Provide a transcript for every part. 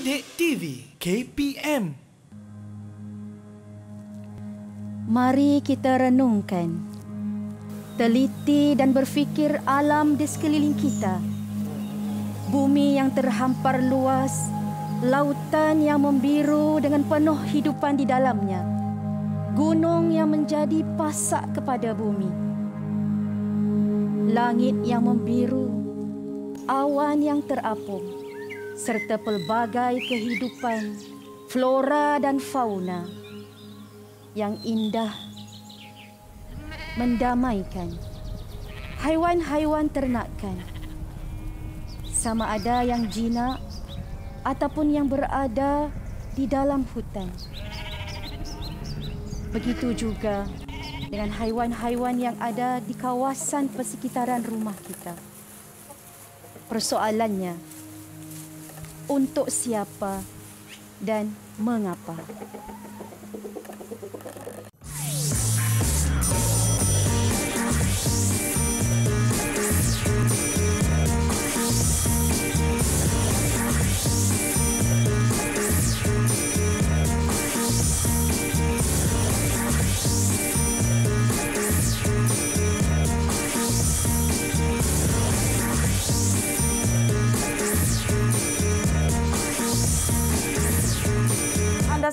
Sidik TV KPM Mari kita renungkan teliti dan berfikir alam di sekeliling kita bumi yang terhampar luas lautan yang membiru dengan penuh hidupan di dalamnya gunung yang menjadi pasak kepada bumi langit yang membiru awan yang terapung serta pelbagai kehidupan, flora dan fauna yang indah mendamaikan haiwan-haiwan ternakan sama ada yang jinak ataupun yang berada di dalam hutan. Begitu juga dengan haiwan-haiwan yang ada di kawasan persekitaran rumah kita. Persoalannya, untuk siapa dan mengapa.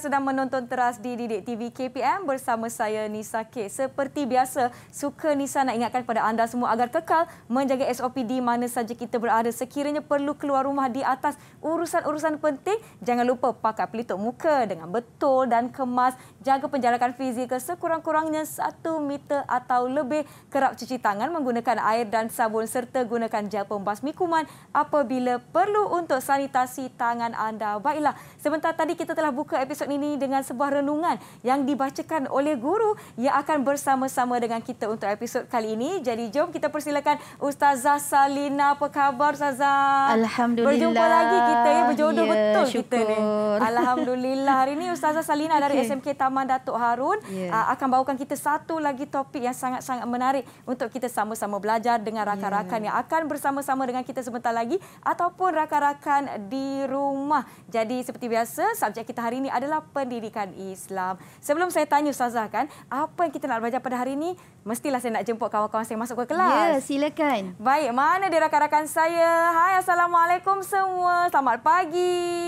sedang menonton teras di Didik TV KPM bersama saya Nisa K. Seperti biasa, suka Nisa nak ingatkan kepada anda semua agar kekal menjaga SOP di mana saja kita berada. Sekiranya perlu keluar rumah di atas urusan-urusan penting, jangan lupa pakai pelitup muka dengan betul dan kemas. Jaga penjarakan fizikal sekurang-kurangnya 1 meter atau lebih. Kerap cuci tangan menggunakan air dan sabun serta gunakan gel pembasmi kuman apabila perlu untuk sanitasi tangan anda. Baiklah, sebentar tadi kita telah buka episod ini ini dengan sebuah renungan yang dibacakan oleh guru yang akan bersama-sama dengan kita untuk episod kali ini. Jadi jom kita persilakan Ustazah Salina. Apa khabar Ustazah? Alhamdulillah. Berjumpa lagi kita ya. Berjodoh ya, betul syukur. kita ni. Alhamdulillah. Hari ini Ustazah Salina okay. dari SMK Taman Datuk Harun ya. Uh, akan bawakan kita satu lagi topik yang sangat-sangat menarik untuk kita sama-sama belajar dengan ya. rakan-rakan ya. yang akan bersama-sama dengan kita sebentar lagi ataupun rakan-rakan di rumah. Jadi seperti biasa, subjek kita hari ini adalah pendidikan Islam. Sebelum saya tanya Ustazah kan, apa yang kita nak belajar pada hari ini? Mestilah saya nak jemput kawan-kawan saya masuk ke kelas. Ya, silakan. Baik, mana dia rakan-rakan saya? Hai, Assalamualaikum semua. Selamat pagi.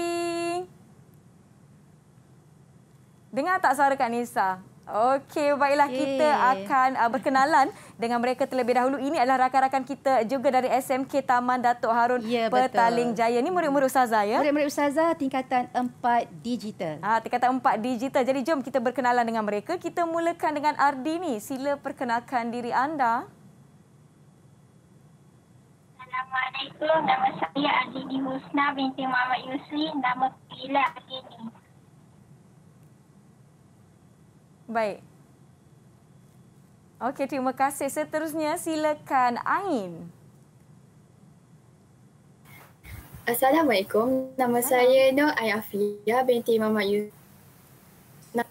Dengar tak suara Kak Nisa? Okey, baiklah okay. kita akan uh, berkenalan dengan mereka terlebih dahulu. Ini adalah rakan-rakan kita juga dari SMK Taman Datuk Harun ya, Petaling betul. Jaya. Ini murid-murid ustazah ya? Murid-murid ustazah tingkatan 4 digital. Ah, uh, tingkatan 4 digital. Jadi jom kita berkenalan dengan mereka. Kita mulakan dengan Ardi ni. Sila perkenalkan diri anda. Assalamualaikum. Nama saya Ardi di Husna binti Muhammad Yusri. Nama pilihan Ardi Baik. Okey, terima kasih. Seterusnya, silakan Ain. Assalamualaikum. Nama Hai. saya Nur Ayafia binti Mama Yu. Na-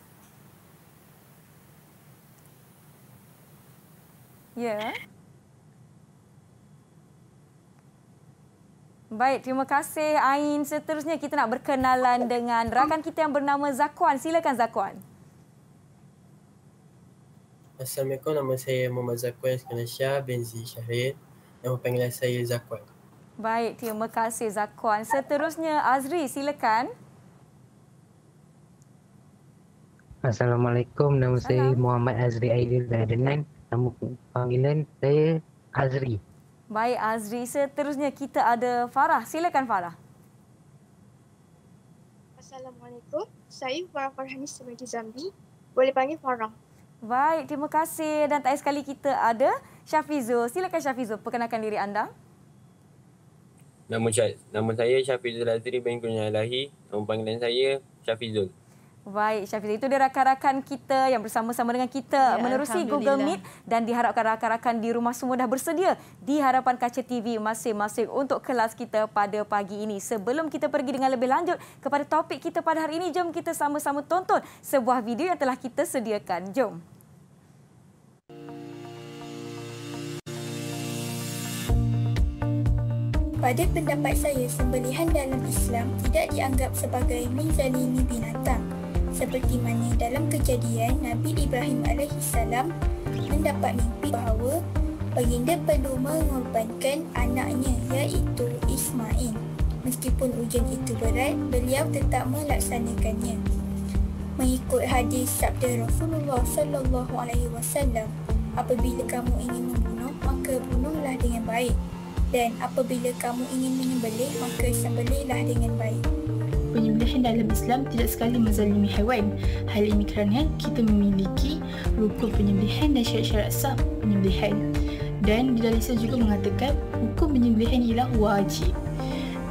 ya. Baik, terima kasih Ain. Seterusnya, kita nak berkenalan dengan rakan kita yang bernama Zakuan. Silakan Zakuan. Assalamualaikum, nama saya Muhammad Zakwan Sekanasya bin Zee Syahrin. Nama panggilan saya Zakwan. Baik, terima kasih Zakwan. Seterusnya Azri, silakan. Assalamualaikum, nama Salam. saya Muhammad Azri Aidil Zahidinan. Nama panggilan saya Azri. Baik Azri, seterusnya kita ada Farah. Silakan Farah. Assalamualaikum, saya Farah Farhani Semedi Zambi. Boleh panggil Farah. Baik, terima kasih dan tak sekali kita ada Syafizul. Silakan Syafizul perkenalkan diri anda. Nama, nama saya Syafizul Azri bin Kurnia Kunyalahi. Nama panggilan saya Syafizul. Baik, Syafiq. Itu dia rakan-rakan kita yang bersama-sama dengan kita ya, menerusi Google Meet dan diharapkan rakan-rakan di rumah semua dah bersedia di harapan kaca TV masing-masing untuk kelas kita pada pagi ini. Sebelum kita pergi dengan lebih lanjut kepada topik kita pada hari ini, jom kita sama-sama tonton sebuah video yang telah kita sediakan. Jom. Pada pendapat saya, sembelihan dalam Islam tidak dianggap sebagai menjalini binatang seperti mana dalam kejadian Nabi Ibrahim AS mendapat mimpi bahawa baginda perlu mengorbankan anaknya iaitu Ismail. Meskipun ujian itu berat, beliau tetap melaksanakannya. Mengikut hadis sabda Rasulullah sallallahu alaihi wasallam, apabila kamu ingin membunuh, maka bunuhlah dengan baik. Dan apabila kamu ingin menyembelih, maka sembelihlah dengan baik penyembelihan dalam Islam tidak sekali menzalimi haiwan. Hal ini kerana kita memiliki rukun penyembelihan dan syarat-syarat sah penyembelihan. Dan di dalam juga mengatakan hukum penyembelihan ialah wajib.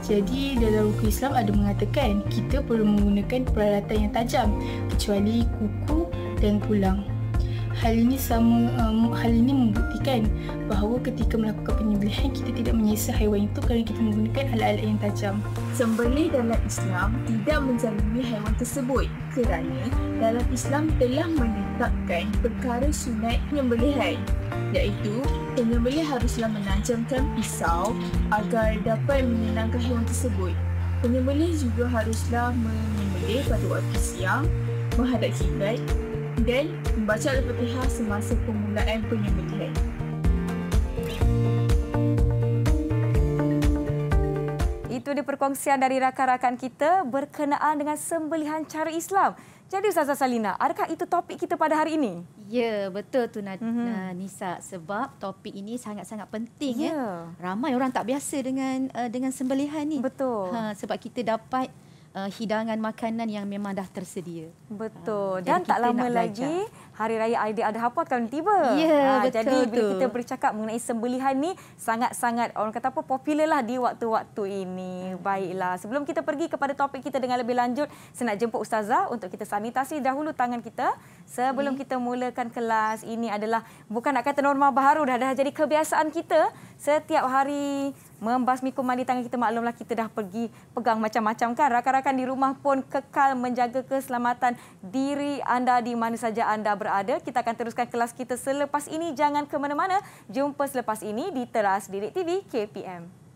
Jadi dalam rukun Islam ada mengatakan kita perlu menggunakan peralatan yang tajam kecuali kuku dan pulang hal ini sama um, hal ini membuktikan bahawa ketika melakukan penyembelihan kita tidak menyiasa haiwan itu kerana kita menggunakan alat-alat yang tajam. Sembeli dalam Islam tidak menzalimi haiwan tersebut kerana dalam Islam telah menetapkan perkara sunat penyembelihan iaitu penyembelih haruslah menajamkan pisau agar dapat menyenangkan haiwan tersebut. Penyembelih juga haruslah menyembelih pada waktu siang menghadap kiblat dan membaca Al-Fatihah semasa permulaan penyembelihan. Itu dia perkongsian dari rakan-rakan kita berkenaan dengan sembelihan cara Islam. Jadi Ustazah Salina, adakah itu topik kita pada hari ini? Ya, betul tu mm-hmm. Nisa sebab topik ini sangat-sangat penting Yeah. Eh. Ya. Ramai orang tak biasa dengan uh, dengan sembelihan ni. Betul. Ha sebab kita dapat uh, hidangan makanan yang memang dah tersedia. Betul. Ha, dan tak lama lagi hari raya Aidil Adha pun akan tiba. Ya, ha, ah, betul, jadi betul. bila kita bercakap mengenai sembelihan ni sangat-sangat orang kata apa popular lah di waktu-waktu ini. Hmm. Baiklah, sebelum kita pergi kepada topik kita dengan lebih lanjut, saya nak jemput ustazah untuk kita sanitasi dahulu tangan kita sebelum hmm. kita mulakan kelas. Ini adalah bukan nak kata norma baru dah dah jadi kebiasaan kita setiap hari membasmi kuman di tangan kita maklumlah kita dah pergi pegang macam-macam kan rakan-rakan di rumah pun kekal menjaga keselamatan diri anda di mana saja anda berada kita akan teruskan kelas kita selepas ini jangan ke mana-mana jumpa selepas ini di teras Didik TV KPM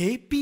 KP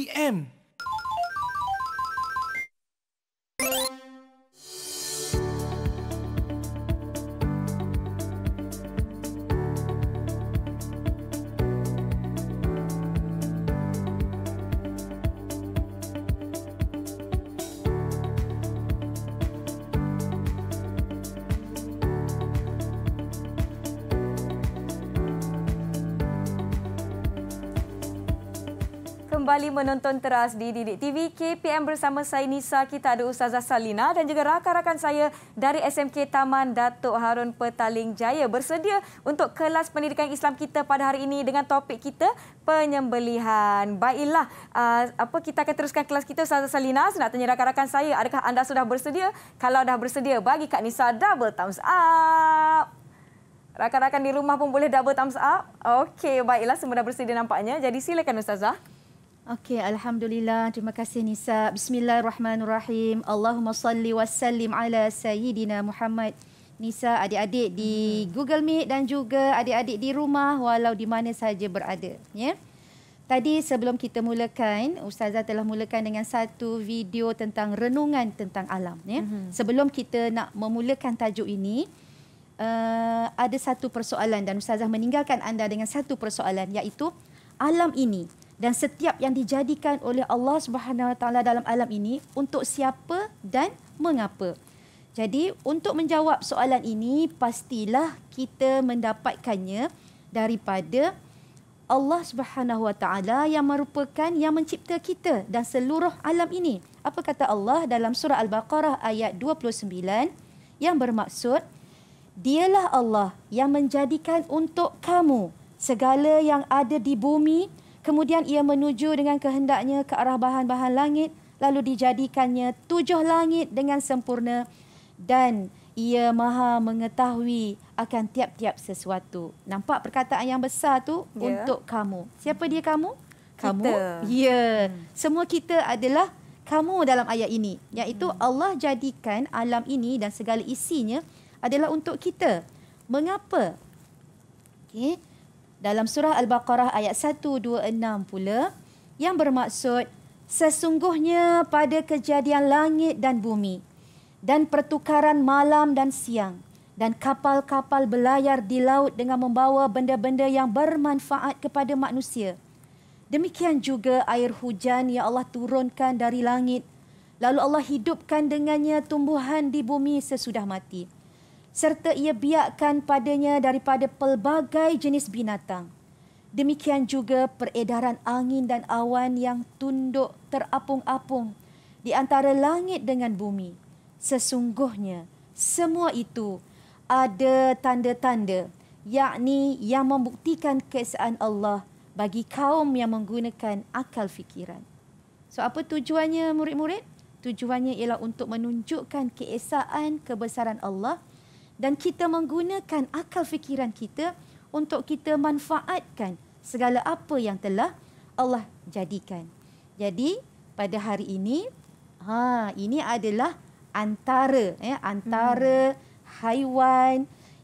kembali menonton teras di Didik TV KPM bersama saya Nisa. Kita ada Ustazah Salina dan juga rakan-rakan saya dari SMK Taman Datuk Harun Petaling Jaya bersedia untuk kelas pendidikan Islam kita pada hari ini dengan topik kita penyembelihan. Baiklah, uh, apa kita akan teruskan kelas kita Ustazah Salina. Saya nak tanya rakan-rakan saya, adakah anda sudah bersedia? Kalau dah bersedia, bagi Kak Nisa double thumbs up. Rakan-rakan di rumah pun boleh double thumbs up. Okey, baiklah semua dah bersedia nampaknya. Jadi silakan Ustazah. Okey, Alhamdulillah. Terima kasih Nisa. Bismillahirrahmanirrahim. Allahumma salli wa sallim ala Sayyidina Muhammad. Nisa, adik-adik di hmm. Google Meet dan juga adik-adik di rumah walau di mana sahaja berada. Ya? Yeah? Tadi sebelum kita mulakan, Ustazah telah mulakan dengan satu video tentang renungan tentang alam. Ya? Mm-hmm. Sebelum kita nak memulakan tajuk ini, uh, ada satu persoalan dan Ustazah meninggalkan anda dengan satu persoalan iaitu alam ini dan setiap yang dijadikan oleh Allah Subhanahu Wa Taala dalam alam ini untuk siapa dan mengapa. Jadi untuk menjawab soalan ini pastilah kita mendapatkannya daripada Allah Subhanahu Wa Taala yang merupakan yang mencipta kita dan seluruh alam ini. Apa kata Allah dalam surah Al-Baqarah ayat 29 yang bermaksud Dialah Allah yang menjadikan untuk kamu segala yang ada di bumi Kemudian ia menuju dengan kehendaknya ke arah bahan-bahan langit lalu dijadikannya tujuh langit dengan sempurna dan ia maha mengetahui akan tiap-tiap sesuatu. Nampak perkataan yang besar tu yeah. untuk kamu. Siapa dia kamu? Kamu. Ya. Yeah. Hmm. Semua kita adalah kamu dalam ayat ini. Iaitu hmm. Allah jadikan alam ini dan segala isinya adalah untuk kita. Mengapa? Okay dalam surah Al-Baqarah ayat 126 pula yang bermaksud sesungguhnya pada kejadian langit dan bumi dan pertukaran malam dan siang dan kapal-kapal belayar di laut dengan membawa benda-benda yang bermanfaat kepada manusia. Demikian juga air hujan yang Allah turunkan dari langit lalu Allah hidupkan dengannya tumbuhan di bumi sesudah mati serta ia biarkan padanya daripada pelbagai jenis binatang. Demikian juga peredaran angin dan awan yang tunduk terapung-apung di antara langit dengan bumi. Sesungguhnya, semua itu ada tanda-tanda yakni yang membuktikan keesaan Allah bagi kaum yang menggunakan akal fikiran. So apa tujuannya murid-murid? Tujuannya ialah untuk menunjukkan keesaan kebesaran Allah dan kita menggunakan akal fikiran kita untuk kita manfaatkan segala apa yang telah Allah jadikan. Jadi pada hari ini ha ini adalah antara ya antara hmm. haiwan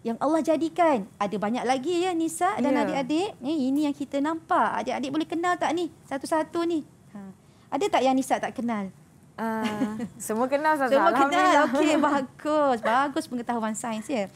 yang Allah jadikan. Ada banyak lagi ya Nisa dan yeah. adik-adik. Eh, ini yang kita nampak. Adik-adik boleh kenal tak ni satu-satu ni? Ha. Ada tak yang Nisa tak kenal? Ah. semua kenal Ustazah. Semua kenal. Okey, bagus. Bagus pengetahuan sains ya.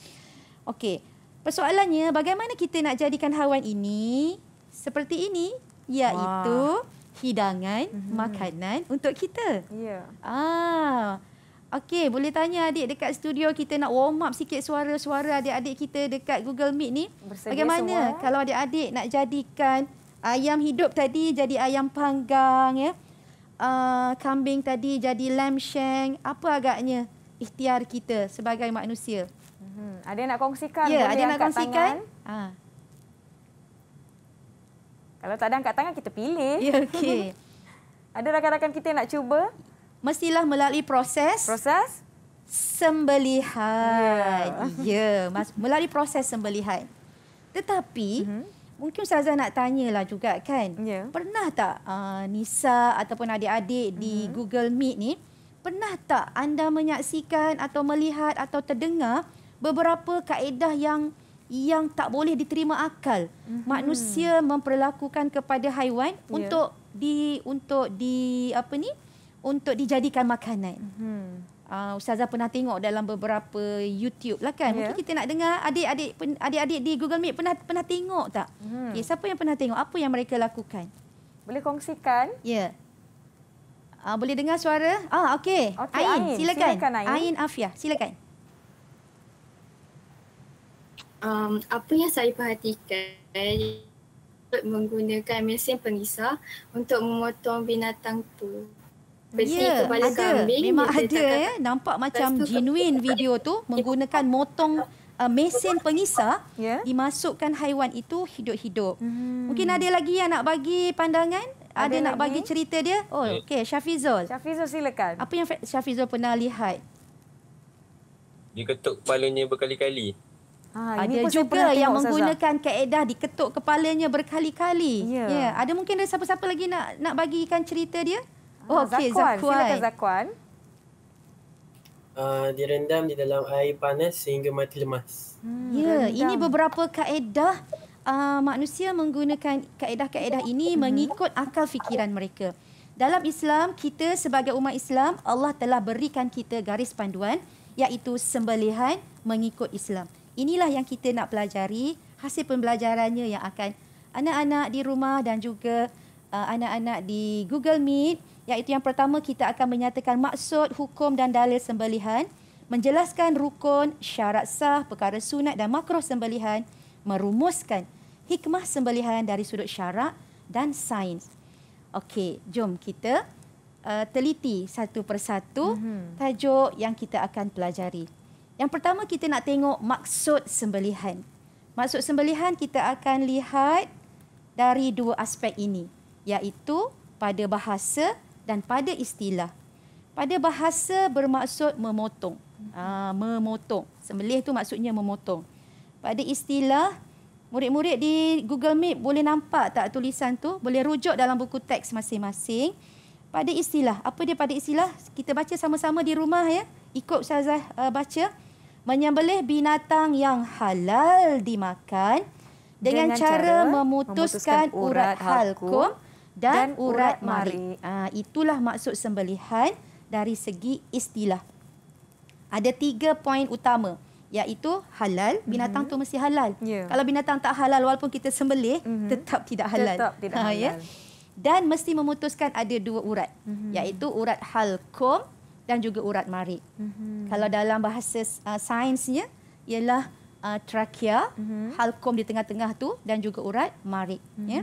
Okey. Persoalannya bagaimana kita nak jadikan haiwan ini seperti ini iaitu Wah. hidangan mm-hmm. makanan untuk kita. Ya. Yeah. Ah. Okey, boleh tanya adik dekat studio kita nak warm up sikit suara-suara adik-adik kita dekat Google Meet ni. Bersedia bagaimana semua. kalau adik-adik nak jadikan ayam hidup tadi jadi ayam panggang ya? uh, kambing tadi jadi lamb shank apa agaknya ikhtiar kita sebagai manusia hmm ada yang nak kongsikan ya, boleh ada yang nak kongsikan ha. kalau tak ada angkat tangan kita pilih ya okey ada rakan-rakan kita yang nak cuba mestilah melalui proses proses sembelihan ya yeah. melalui proses sembelihan tetapi uh-huh mungkin Ustazah nak tanyalah juga kan. Yeah. Pernah tak uh, Nisa ataupun adik-adik di mm-hmm. Google Meet ni pernah tak anda menyaksikan atau melihat atau terdengar beberapa kaedah yang yang tak boleh diterima akal mm-hmm. manusia memperlakukan kepada haiwan yeah. untuk di untuk di apa ni untuk dijadikan makanan. Mm-hmm uh, ustazah pernah tengok dalam beberapa YouTube lah kan. Yeah. Mungkin ya. kita nak dengar adik-adik adik-adik di Google Meet pernah pernah tengok tak? Hmm. Okay, eh, siapa yang pernah tengok apa yang mereka lakukan? Boleh kongsikan? Ya. Yeah. Uh, boleh dengar suara? Ah okey. Okay, Ain, Ain silakan. silakan Ain. Ain Afia, silakan. Um apa yang saya perhatikan menggunakan mesin pengisar untuk memotong binatang tu besi yeah, ya, ada. kambing memang ada ya nampak macam tu, genuine video tu menggunakan motong uh, mesin pengisar yeah. dimasukkan haiwan itu hidup-hidup hmm. mungkin ada lagi yang nak bagi pandangan ada, ada nak bagi cerita dia oh ya. okay, Syafizul Syafizul silakan apa yang Syafizul pernah lihat dia ketuk kepalanya berkali-kali Ha, ah, ah, ada juga yang menggunakan Zaza. kaedah diketuk kepalanya berkali-kali. Ya. ya, ada mungkin ada siapa-siapa lagi nak nak bagikan cerita dia? Oh, okay. Zakuan. Silakan Zakuan. Uh, ah, direndam di dalam air panas sehingga mati lemas. Hmm, ya, rendam. ini beberapa kaedah uh, manusia menggunakan kaedah-kaedah ini hmm. mengikut akal fikiran mereka. Dalam Islam, kita sebagai umat Islam, Allah telah berikan kita garis panduan iaitu sembelihan mengikut Islam. Inilah yang kita nak pelajari, hasil pembelajarannya yang akan anak-anak di rumah dan juga uh, anak-anak di Google Meet iaitu yang pertama kita akan menyatakan maksud, hukum dan dalil sembelihan, menjelaskan rukun, syarat sah, perkara sunat dan makruh sembelihan, merumuskan hikmah sembelihan dari sudut syarak dan sains. Okey, jom kita uh, teliti satu persatu mhm. tajuk yang kita akan pelajari. Yang pertama kita nak tengok maksud sembelihan. Maksud sembelihan kita akan lihat dari dua aspek ini iaitu pada bahasa dan pada istilah pada bahasa bermaksud memotong aa, ah, memotong sembelih tu maksudnya memotong pada istilah murid-murid di Google Meet boleh nampak tak tulisan tu boleh rujuk dalam buku teks masing-masing pada istilah apa dia pada istilah kita baca sama-sama di rumah ya ikut ustazah uh, baca menyembelih binatang yang halal dimakan dengan, dengan cara, cara memutuskan, memutuskan urat, urat halkum, halkum dan, dan urat mari. Ha, itulah maksud sembelihan dari segi istilah. Ada tiga poin utama iaitu halal binatang mm-hmm. tu mesti halal. Yeah. Kalau binatang tak halal walaupun kita sembelih mm-hmm. tetap tidak halal. Tetap tidak halal. Ha, ya? Dan mesti memutuskan ada dua urat mm-hmm. iaitu urat halkum dan juga urat mari. Mm-hmm. Kalau dalam bahasa uh, sainsnya ialah uh, ah, trakea, mm-hmm. halkum di tengah-tengah tu dan juga urat mari mm-hmm. ya.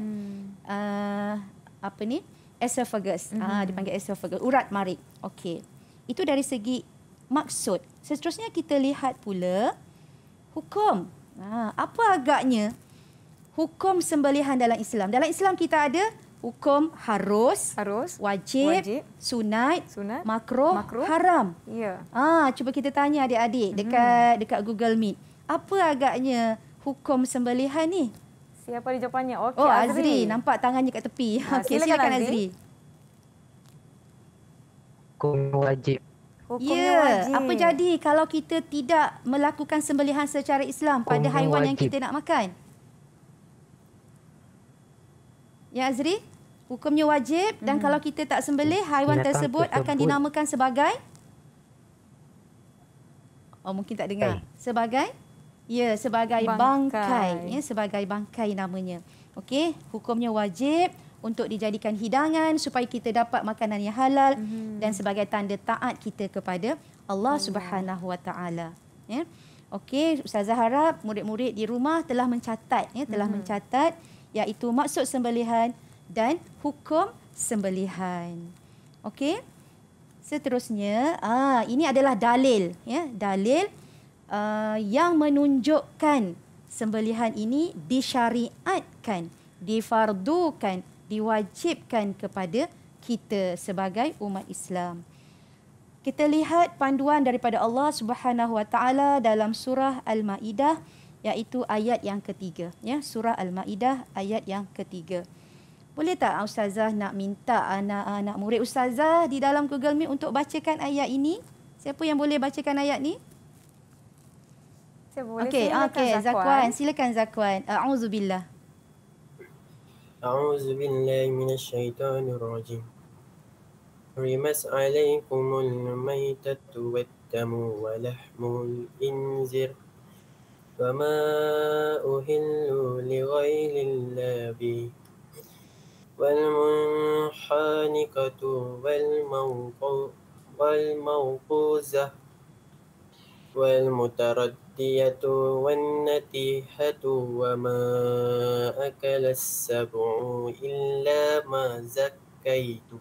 Uh, apa ni esophagus mm-hmm. ah mhm. dipanggil esophagus urat marik okey itu dari segi maksud seterusnya kita lihat pula hukum ah apa agaknya hukum sembelihan dalam Islam dalam Islam kita ada hukum harus harus wajib, wajib sunat sunat makruh, makruh haram ya ah cuba kita tanya adik-adik dekat mm-hmm. dekat Google Meet apa agaknya hukum sembelihan ni Siapa ada jawapannya? Okey, oh, Azri. Azri. Nampak tangannya kat tepi. Ha, okay, silakan, silakan Azri. Hukum wajib. Hukumnya ya, wajib. apa jadi kalau kita tidak melakukan sembelihan secara Islam Hukumnya pada haiwan wajib. yang kita nak makan? Ya Azri, hukumnya wajib hmm. dan kalau kita tak sembelih hmm. haiwan tersebut, tersebut akan dinamakan sebagai Oh mungkin tak dengar. Sebagai Ya, sebagai bangkai. bangkai ya, sebagai bangkai namanya. Okey, hukumnya wajib untuk dijadikan hidangan supaya kita dapat makanan yang halal mm-hmm. dan sebagai tanda taat kita kepada Allah Subhanahu Wa Taala. Ya. Okey, Ustazah harap murid-murid di rumah telah mencatat ya, telah mm-hmm. mencatat iaitu maksud sembelihan dan hukum sembelihan. Okey. Seterusnya, ah ini adalah dalil ya, dalil uh, yang menunjukkan sembelihan ini disyariatkan, difardukan, diwajibkan kepada kita sebagai umat Islam. Kita lihat panduan daripada Allah Subhanahu Wa Taala dalam surah Al-Maidah iaitu ayat yang ketiga, ya, surah Al-Maidah ayat yang ketiga. Boleh tak ustazah nak minta anak-anak ah, murid ustazah di dalam Google Meet untuk bacakan ayat ini? Siapa yang boleh bacakan ayat ni? اوكي اوكي زكوان silakan زكوان اعوذ بالله أعوذ بالله من الشيطان الرجيم حرمت عليكم الميتة والدم ولحم الخنزير وما أهل لغير الله به والمنحنكة والموقوزة والمتردة الدية والنتيهة وما أكل السبع إلا ما زكيت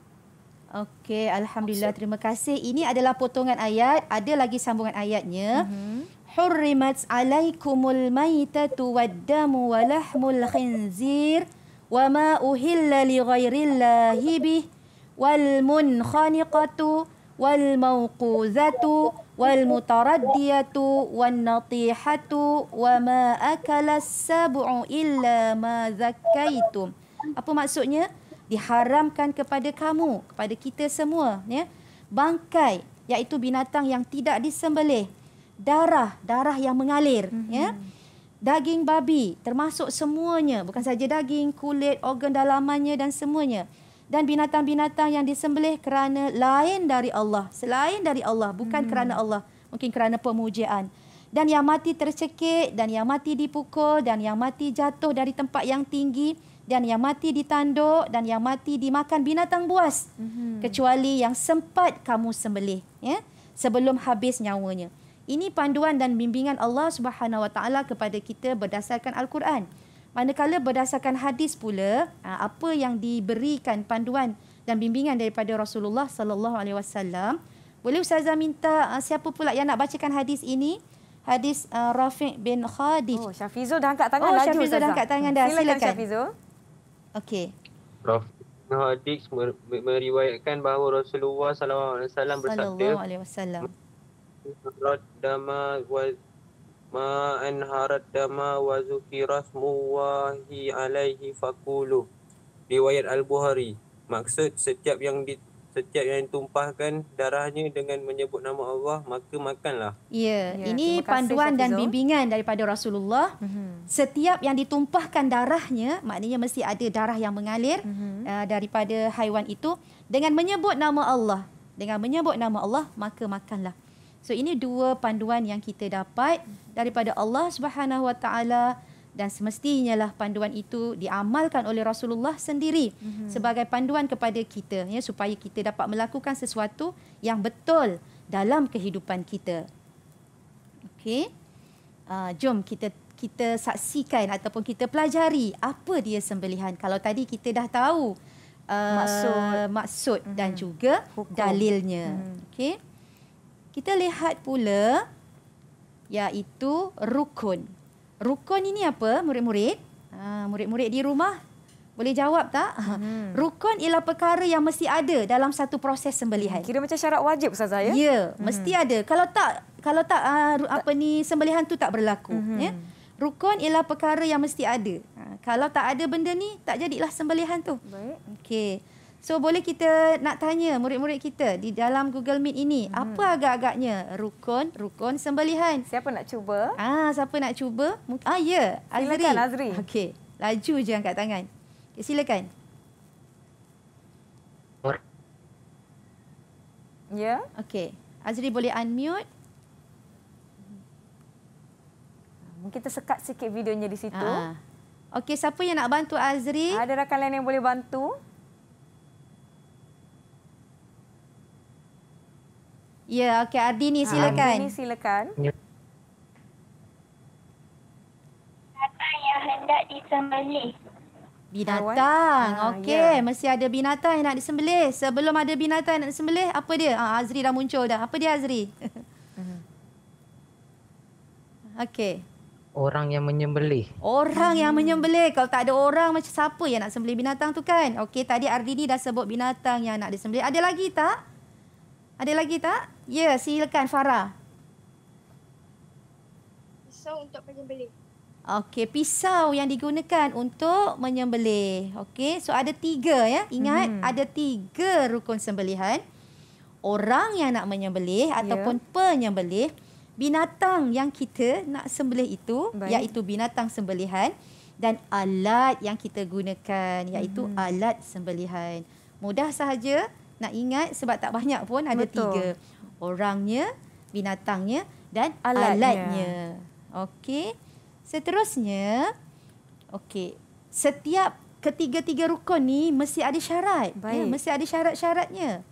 Okey, Alhamdulillah. Terima kasih. Ini adalah potongan ayat. Ada lagi sambungan ayatnya. Mhm. Hurrimat alaikumul maitatu waddamu walahmul khinzir wa ma uhilla li ghairillahi bih wal munkhaniqatu wal mawquzatu والمتردية والنطيحة وما أكل السبع إلا ما ذكيتم apa maksudnya diharamkan kepada kamu kepada kita semua ya bangkai iaitu binatang yang tidak disembelih darah darah yang mengalir mm-hmm. ya daging babi termasuk semuanya bukan saja daging kulit organ dalamannya dan semuanya dan binatang-binatang yang disembelih kerana lain dari Allah. Selain dari Allah, bukan hmm. kerana Allah. Mungkin kerana pemujaan. Dan yang mati tercekik, dan yang mati dipukul, dan yang mati jatuh dari tempat yang tinggi, dan yang mati ditanduk, dan yang mati dimakan binatang buas. Hmm. Kecuali yang sempat kamu sembelih. Ya? Sebelum habis nyawanya. Ini panduan dan bimbingan Allah Subhanahu kepada kita berdasarkan Al-Quran. Manakala berdasarkan hadis pula ah, apa yang diberikan panduan dan bimbingan daripada Rasulullah sallallahu alaihi wasallam. Boleh ustazah minta ah, siapa pula yang nak bacakan hadis ini? Hadis ah, Rafiq bin Khadij. Oh, Syafizul dah angkat tangan oh, laju Syafizul dah angkat tangan dah. Silakan, Silakan. Syafizul. Okey. Rafiq bin meriwayatkan bahawa Rasulullah sallallahu alaihi wasallam bersabda Sallallahu alaihi wasallam. Radama ما أنهر الدم وذكر muwahi alaihi fakulu فقولوا al البخاري maksud setiap yang di, setiap yang tumpahkan darahnya dengan menyebut nama Allah maka makanlah. Ya, ya ini kasih, panduan Syafizul. dan bimbingan daripada Rasulullah. Mm-hmm. Setiap yang ditumpahkan darahnya maknanya mesti ada darah yang mengalir mm-hmm. uh, daripada haiwan itu dengan menyebut nama Allah. Dengan menyebut nama Allah maka makanlah. So ini dua panduan yang kita dapat daripada Allah Subhanahu Wa Taala dan semestinya lah panduan itu diamalkan oleh Rasulullah sendiri mm-hmm. sebagai panduan kepada kita ya supaya kita dapat melakukan sesuatu yang betul dalam kehidupan kita. Okey. Uh, jom kita kita saksikan ataupun kita pelajari apa dia sembelihan. Kalau tadi kita dah tahu uh, maksud maksud mm-hmm. dan mhm. juga Hukum. dalilnya. Mm-hmm. Okey. Kita lihat pula iaitu rukun. Rukun ini apa murid-murid? Ha, murid-murid di rumah boleh jawab tak? Ha, hmm. Rukun ialah perkara yang mesti ada dalam satu proses sembelihan. Kira macam syarat wajib Ustazah ya? Ya, hmm. mesti ada. Kalau tak kalau tak uh, apa ni sembelihan tu tak berlaku, hmm. ya. Rukun ialah perkara yang mesti ada. Ha, kalau tak ada benda ni tak jadilah sembelihan tu. Baik. Okey. So boleh kita nak tanya murid-murid kita di dalam Google Meet ini hmm. apa agak-agaknya rukun rukun sembelihan? Siapa nak cuba? Ah siapa nak cuba? Ah ya, Azri. Silakan Azri. Okey, laju je angkat tangan. Okay, silakan. Ya. Yeah. Okey. Azri boleh unmute. Mungkin tersekat sikit videonya di situ. Ah. Okey, siapa yang nak bantu Azri? Ada rakan lain yang boleh bantu? Ya, okey Adi ni ah, silakan. Adi ni silakan. Ya. Binatang yang hendak disembelih. Binatang. Ah, ya. Okey, ya. mesti ada binatang yang nak disembelih. Sebelum ada binatang yang nak disembelih, apa dia? Ah, Azri dah muncul dah. Apa dia Azri? okey. Orang yang menyembelih. Orang yang menyembelih. Kalau tak ada orang macam siapa yang nak sembelih binatang tu kan? Okey, tadi Ardini dah sebut binatang yang nak disembelih. Ada lagi tak? Ada lagi tak? Ya, silakan Farah. Pisau untuk menyembelih. Okey, pisau yang digunakan untuk menyembelih. Okey, so ada tiga ya. Ingat, hmm. ada tiga rukun sembelihan. Orang yang nak menyembelih yeah. ataupun penyembelih. Binatang yang kita nak sembelih itu, Baik. iaitu binatang sembelihan. Dan alat yang kita gunakan, iaitu hmm. alat sembelihan. Mudah sahaja nak ingat sebab tak banyak pun ada Betul. tiga. Orangnya, binatangnya dan alatnya. alatnya. Okey. Seterusnya, okey. Setiap ketiga-tiga rukun ni mesti ada syarat. Ya, mesti ada syarat-syaratnya.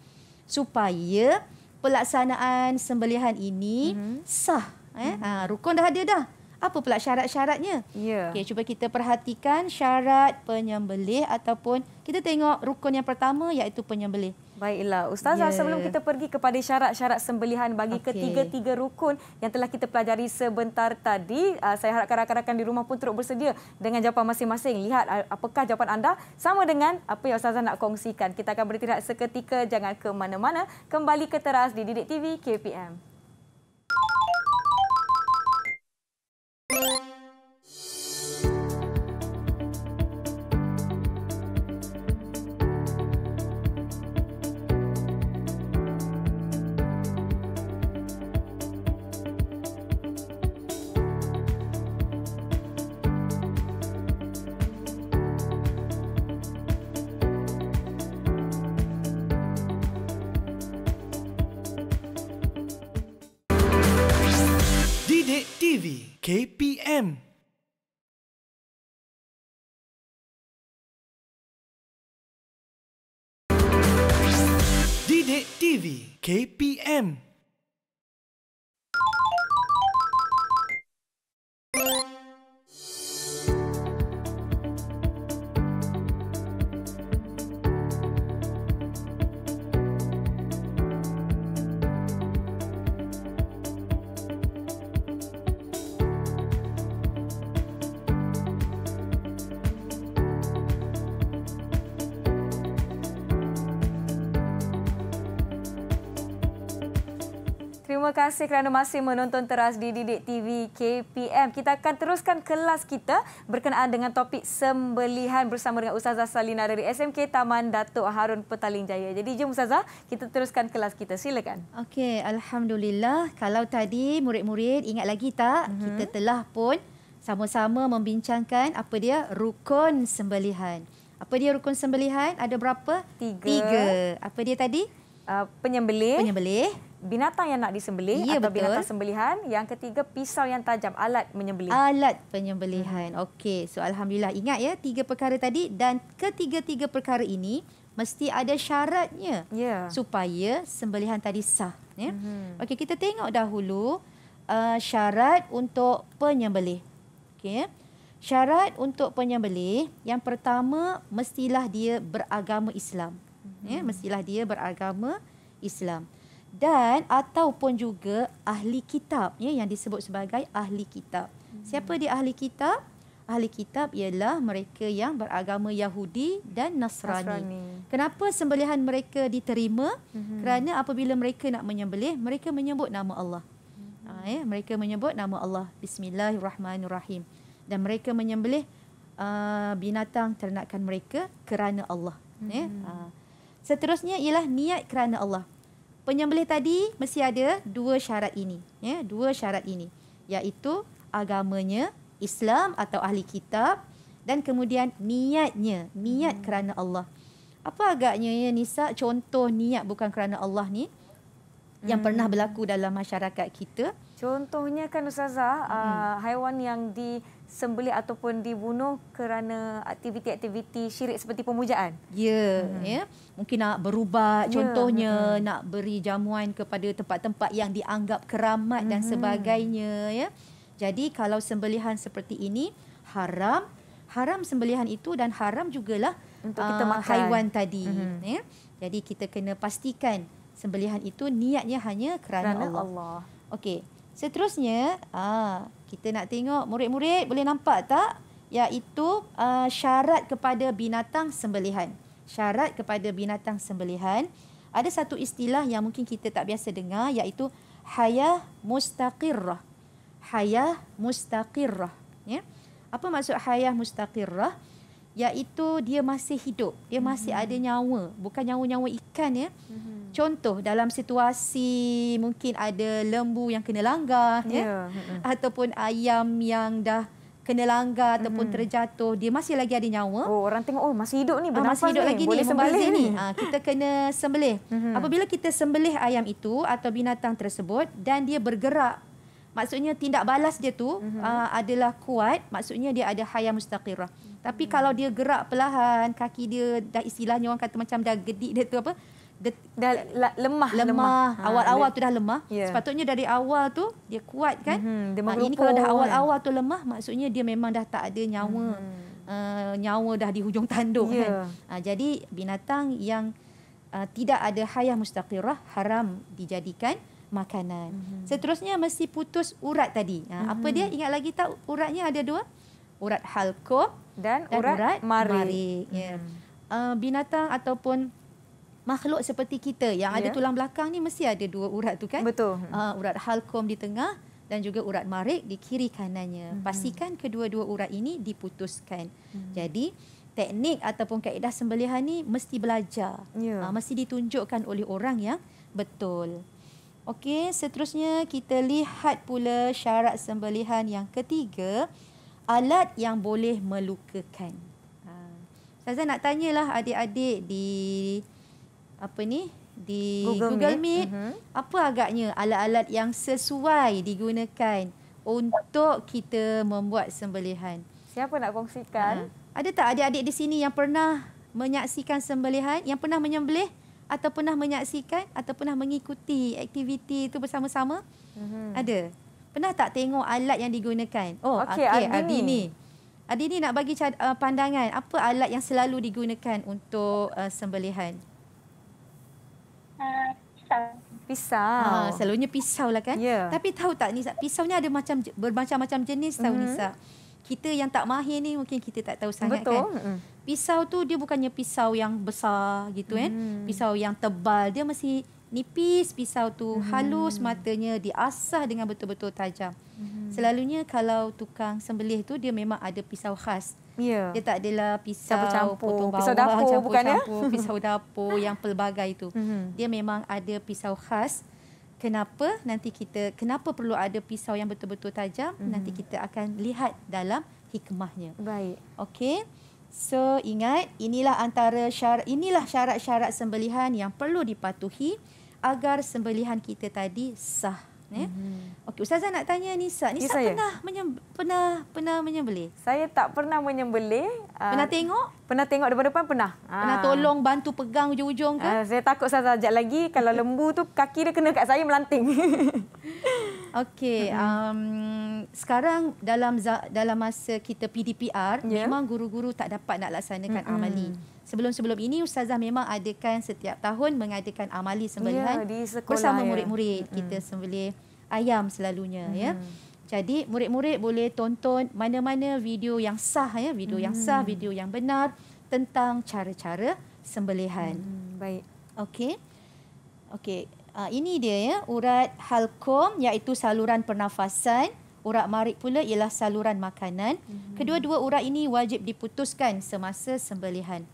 Supaya pelaksanaan sembelihan ini mm-hmm. sah. Eh? Mm-hmm. Ha, rukun dah ada dah. Apa pula syarat-syaratnya? Yeah. Okey, cuba kita perhatikan syarat penyembelih ataupun kita tengok rukun yang pertama iaitu penyembelih. Baiklah, Ustazah yeah. sebelum kita pergi kepada syarat-syarat sembelihan bagi okay. ketiga-tiga rukun yang telah kita pelajari sebentar tadi, uh, saya harapkan rakan-rakan di rumah pun turut bersedia dengan jawapan masing-masing. Lihat uh, apakah jawapan anda sama dengan apa yang Ustazah nak kongsikan. Kita akan beritirat seketika, jangan ke mana-mana. Kembali ke teras di Didik TV KPM. Thank you. Sidik TV KPM kasih kerana masih menonton teras di Didik TV KPM. Kita akan teruskan kelas kita berkenaan dengan topik sembelihan bersama dengan Ustazah Salina dari SMK Taman Datuk Harun Petaling Jaya. Jadi jom Ustazah, kita teruskan kelas kita. Silakan. Okey, Alhamdulillah. Kalau tadi murid-murid ingat lagi tak, mm-hmm. kita telah pun sama-sama membincangkan apa dia rukun sembelihan. Apa dia rukun sembelihan? Ada berapa? Tiga. Tiga. Apa dia tadi? Uh, penyembelih. Penyembelih binatang yang nak disembelih ya, atau betul. binatang sembelihan. Yang ketiga, pisau yang tajam, alat menyembelih. Alat penyembelihan. Hmm. Okey, so Alhamdulillah. Ingat ya, tiga perkara tadi dan ketiga-tiga perkara ini mesti ada syaratnya ya. supaya sembelihan tadi sah. Ya? Hmm. Okey, kita tengok dahulu uh, syarat untuk penyembelih. Okey, ya. syarat untuk penyembelih yang pertama mestilah dia beragama Islam. Hmm. Ya, mhm. mestilah dia beragama Islam dan ataupun juga ahli kitab ya yang disebut sebagai ahli kitab. Hmm. Siapa dia ahli kitab? Ahli kitab ialah mereka yang beragama Yahudi dan Nasrani. Nasrani. Kenapa sembelihan mereka diterima? Hmm. Kerana apabila mereka nak menyembelih, mereka menyebut nama Allah. Hmm. Ha, ya, mereka menyebut nama Allah. Bismillahirrahmanirrahim. Dan mereka menyembelih uh, binatang ternakan mereka kerana Allah. Ya. Hmm. Ya. Ha. Seterusnya ialah niat kerana Allah penyembelih tadi mesti ada dua syarat ini ya dua syarat ini iaitu agamanya Islam atau ahli kitab dan kemudian niatnya niat hmm. kerana Allah apa agaknya ya Nisa contoh niat bukan kerana Allah ni yang hmm. pernah berlaku dalam masyarakat kita contohnya kan ustazah hmm. uh, haiwan yang di disembelih ataupun dibunuh kerana aktiviti-aktiviti syirik seperti pemujaan. Ya, hmm. ya. Mungkin nak berubat ya, contohnya hmm. nak beri jamuan kepada tempat-tempat yang dianggap keramat dan hmm. sebagainya, ya. Jadi kalau sembelihan seperti ini haram, haram sembelihan itu dan haram jugalah untuk kita uh, haiwan tadi, hmm. ya. Jadi kita kena pastikan sembelihan itu niatnya hanya kerana, kerana Allah. Allah. Okey. Seterusnya, ah kita nak tengok murid-murid boleh nampak tak iaitu ya, uh, syarat kepada binatang sembelihan syarat kepada binatang sembelihan ada satu istilah yang mungkin kita tak biasa dengar iaitu hayah mustaqirrah hayah mustaqirrah ya apa maksud hayah mustaqirrah iaitu dia masih hidup dia mm-hmm. masih ada nyawa bukan nyawa-nyawa ikan ya mm-hmm. contoh dalam situasi mungkin ada lembu yang kena langgar yeah. ya mm-hmm. ataupun ayam yang dah kena langgar mm-hmm. ataupun terjatuh dia masih lagi ada nyawa oh orang tengok oh masih hidup ni ah, masih hidup ni. lagi ni sembelih ni ha, kita kena sembelih mm-hmm. apabila kita sembelih ayam itu atau binatang tersebut dan dia bergerak maksudnya tindak balas dia tu mm-hmm. uh, adalah kuat maksudnya dia ada hayat mustaqirah tapi hmm. kalau dia gerak perlahan, kaki dia dah istilahnya orang kata macam dah gedik dia tu apa? Get, dah lemah. Lemah. lemah. Ha, awal-awal tu dah lemah. Yeah. Sepatutnya dari awal tu dia kuat kan. Hmm, dia ha, ini kalau dah kan? awal-awal tu lemah, maksudnya dia memang dah tak ada nyawa. Hmm. Uh, nyawa dah di hujung tanduk yeah. kan. Uh, jadi binatang yang uh, tidak ada hayah mustaqirah haram dijadikan makanan. Mm-hmm. Seterusnya mesti putus urat tadi. Uh, mm-hmm. Apa mhm. dia? Ingat lagi tak uratnya ada dua? urat halko dan, dan urat, urat mari. mari. Yeah. Ya. Hmm. Uh, binatang ataupun makhluk seperti kita yang yeah. ada ya. tulang belakang ni mesti ada dua urat tu kan? Betul. Uh, urat halkom di tengah dan juga urat marik di kiri kanannya. hmm Pastikan kedua-dua urat ini diputuskan. hmm Jadi teknik ataupun kaedah sembelihan ni mesti belajar. Yeah. Ya. Uh, mesti ditunjukkan oleh orang yang betul. Okey, seterusnya kita lihat pula syarat sembelihan yang ketiga alat yang boleh melukakan. Ha. Saya nak tanyalah adik-adik di apa ni? Di Google, Google Meet, Meet uh-huh. apa agaknya alat-alat yang sesuai digunakan untuk kita membuat sembelihan? Siapa nak kongsikan? Ha. Ada tak adik-adik di sini yang pernah menyaksikan sembelihan, yang pernah menyembelih atau pernah menyaksikan atau pernah mengikuti aktiviti itu bersama-sama? Uh-huh. Ada. Pernah tak tengok alat yang digunakan? Oh, okey, okay, Adi ni. Adi ni nak bagi uh, pandangan apa alat yang selalu digunakan untuk uh, sembelihan? Uh, pisau. Ha, selalunya pisau lah kan. Yeah. Tapi tahu tak Nisa, pisau ni ada macam bermacam-macam jenis tahu mm-hmm. Nisa. Kita yang tak mahir ni mungkin kita tak tahu sangat Betul. kan. Betul. Pisau tu dia bukannya pisau yang besar gitu kan? mm. kan. Pisau yang tebal, dia masih nipis pisau tu mm-hmm. halus matanya diasah dengan betul-betul tajam. Mm-hmm. Selalunya kalau tukang sembelih tu dia memang ada pisau khas. Yeah. Dia tak adalah pisau campur-campur, potong bawah, pisau dapur campur, bukan campur, ya? pisau dapur yang pelbagai itu. Mm-hmm. Dia memang ada pisau khas. Kenapa nanti kita kenapa perlu ada pisau yang betul-betul tajam? Mm-hmm. Nanti kita akan lihat dalam hikmahnya. Baik. Okey. So ingat inilah antara syarat inilah syarat-syarat sembelihan yang perlu dipatuhi agar sembelihan kita tadi sah ya. Mm-hmm. Okey ustazah nak tanya Nisa, Nisa ya, saya. pernah menyem, pernah pernah menyembelih? Saya tak pernah menyembelih. Ah, pernah uh, tengok? Pernah tengok depan-depan pernah. Ah. Pernah ha. tolong bantu pegang ujung-ujung ke? Uh, saya takut saya ajak lagi kalau lembu tu kaki dia kena kat saya melanting. Okey, mhm. um, sekarang dalam dalam masa kita PDPR yeah. memang guru-guru tak dapat nak laksanakan mm-hmm. amali sebelum-sebelum ini ustazah memang adakan setiap tahun mengadakan amali sembelihan ya, di sekolah, bersama ya. murid-murid hmm. kita sembelih ayam selalunya ya. hmm. ya. Jadi murid-murid boleh tonton mana-mana video yang sah ya, video hmm. yang sah, video yang benar tentang cara-cara sembelihan. Hmm. Baik. Okey. Okey. Uh, ini dia ya, urat halkom iaitu saluran pernafasan. Urat marik pula ialah saluran makanan. Hmm. Kedua-dua urat ini wajib diputuskan semasa sembelihan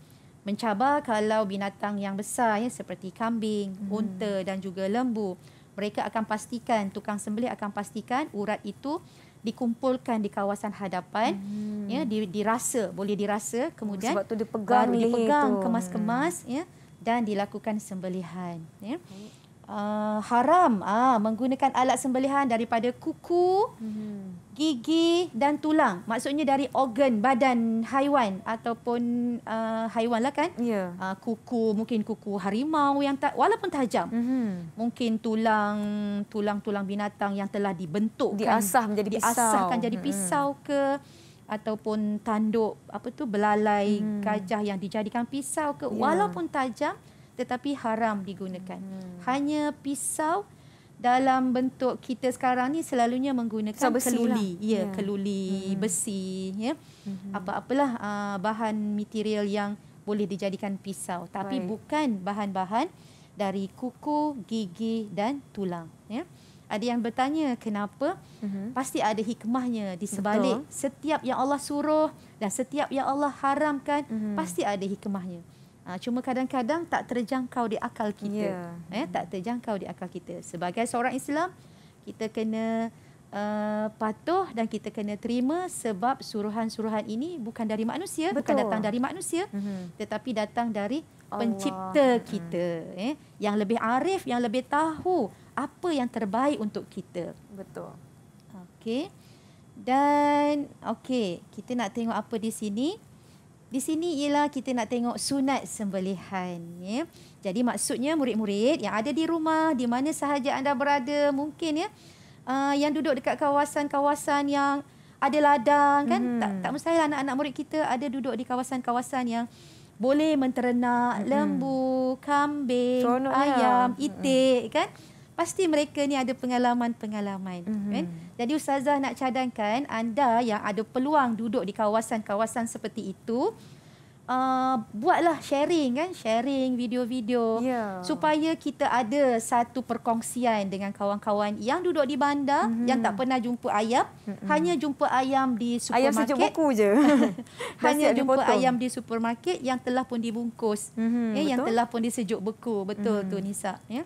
mencabar kalau binatang yang besar ya seperti kambing, hmm. unta dan juga lembu, mereka akan pastikan tukang sembelih akan pastikan urat itu dikumpulkan di kawasan hadapan hmm. ya dirasa boleh dirasa kemudian sebab tu dipegang dipegang kemas-kemas hmm. ya dan dilakukan sembelihan ya. Hmm uh, haram uh, menggunakan alat sembelihan daripada kuku, mm-hmm. gigi dan tulang. Maksudnya dari organ badan haiwan ataupun uh, haiwan lah kan. Yeah. Ya. Uh, kuku, mungkin kuku harimau yang tak walaupun tajam. Mm-hmm. Mungkin tulang, tulang-tulang binatang yang telah dibentuk. Diasah menjadi pisau. Diasahkan jadi mm-hmm. pisau ke ataupun tanduk apa tu belalai hmm. gajah yang dijadikan pisau ke yeah. walaupun tajam tetapi haram digunakan. Hmm. Hanya pisau dalam bentuk kita sekarang ni selalunya menggunakan besi lah. keluli. Lah. Ya, yeah. keluli hmm. besi, ya. Hmm. Apa-apalah uh, bahan material yang boleh dijadikan pisau tapi Baik. bukan bahan-bahan dari kuku, gigi dan tulang, ya. Ada yang bertanya kenapa? Mm-hmm. Pasti ada hikmahnya di sebalik setiap yang Allah suruh dan setiap yang Allah haramkan mm-hmm. pasti ada hikmahnya. Ha, cuma kadang-kadang tak terjangkau di akal kita. Ya. Eh, tak terjangkau di akal kita. Sebagai seorang Islam, kita kena uh, patuh dan kita kena terima sebab suruhan-suruhan ini bukan dari manusia, Betul. bukan datang dari manusia, uh-huh. tetapi datang dari Allah. pencipta mhm. kita. Uh-huh. Eh, yang lebih arif, yang lebih tahu apa yang terbaik untuk kita. Betul. Okey. Dan okey, kita nak tengok apa di sini. Di sini ialah kita nak tengok sunat sembelihan. Ya. Jadi maksudnya murid-murid yang ada di rumah, di mana sahaja anda berada, mungkin ya, uh, yang duduk dekat kawasan-kawasan yang ada ladang kan hmm. tak tak mustahil anak-anak murid kita ada duduk di kawasan-kawasan yang boleh menternak hmm. lembu, kambing, Seronok ayam, ya. itik kan pasti mereka ni ada pengalaman-pengalaman mm-hmm. kan jadi ustazah nak cadangkan anda yang ada peluang duduk di kawasan-kawasan seperti itu Uh, buatlah sharing kan sharing video-video yeah. supaya kita ada satu perkongsian dengan kawan-kawan yang duduk di bandar mm-hmm. yang tak pernah jumpa ayam mm-hmm. hanya jumpa ayam di supermarket ayam saja buku je hanya jumpa potong. ayam di supermarket yang telah pun dibungkus mm-hmm. eh, yang telah pun disejuk beku betul mm-hmm. tu Nisa ya yeah?